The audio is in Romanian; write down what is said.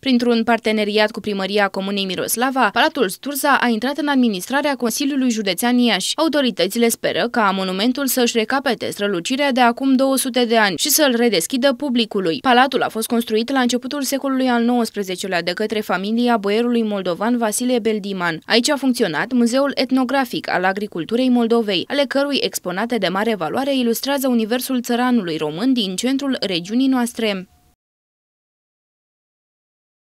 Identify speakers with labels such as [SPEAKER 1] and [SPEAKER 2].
[SPEAKER 1] Printr-un parteneriat cu primăria Comunei Miroslava, Palatul Sturza a intrat în administrarea Consiliului Județean Iași. Autoritățile speră ca monumentul să-și recapete strălucirea de acum 200 de ani și să-l redeschidă publicului. Palatul a fost construit la începutul secolului al XIX-lea de către familia boierului moldovan Vasile Beldiman. Aici a funcționat Muzeul Etnografic al Agriculturii Moldovei, ale cărui exponate de mare valoare ilustrează universul țăranului român din centrul regiunii noastre.